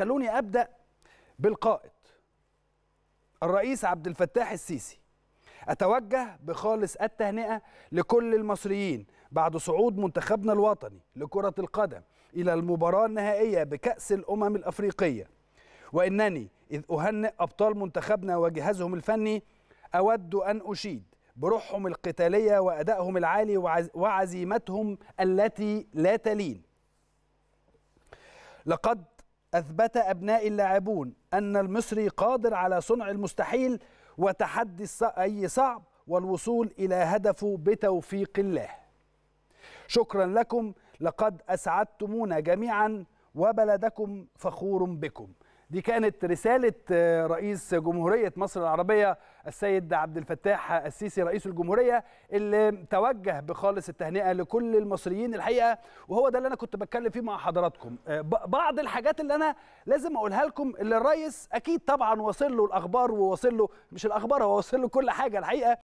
خلوني ابدا بالقائد الرئيس عبد الفتاح السيسي اتوجه بخالص التهنئه لكل المصريين بعد صعود منتخبنا الوطني لكره القدم الى المباراه النهائيه بكاس الامم الافريقيه وانني اذ اهنئ ابطال منتخبنا وجهازهم الفني اود ان اشيد بروحهم القتاليه وادائهم العالي وعزيمتهم التي لا تلين لقد أثبت أبناء اللاعبون أن المصري قادر على صنع المستحيل وتحدي أي صعب والوصول إلى هدفه بتوفيق الله شكرا لكم لقد أسعدتمونا جميعا وبلدكم فخور بكم دي كانت رسالة آه، رئيس جمهورية مصر العربية السيد عبد الفتاح السيسي رئيس الجمهورية اللي توجه بخالص التهنئة لكل المصريين الحقيقة وهو ده اللي أنا كنت بتكلم فيه مع حضراتكم آه، بعض الحاجات اللي أنا لازم أقولها لكم اللي الرئيس أكيد طبعا واصل له الأخبار وواصل له مش الأخبار هو واصل له كل حاجة الحقيقة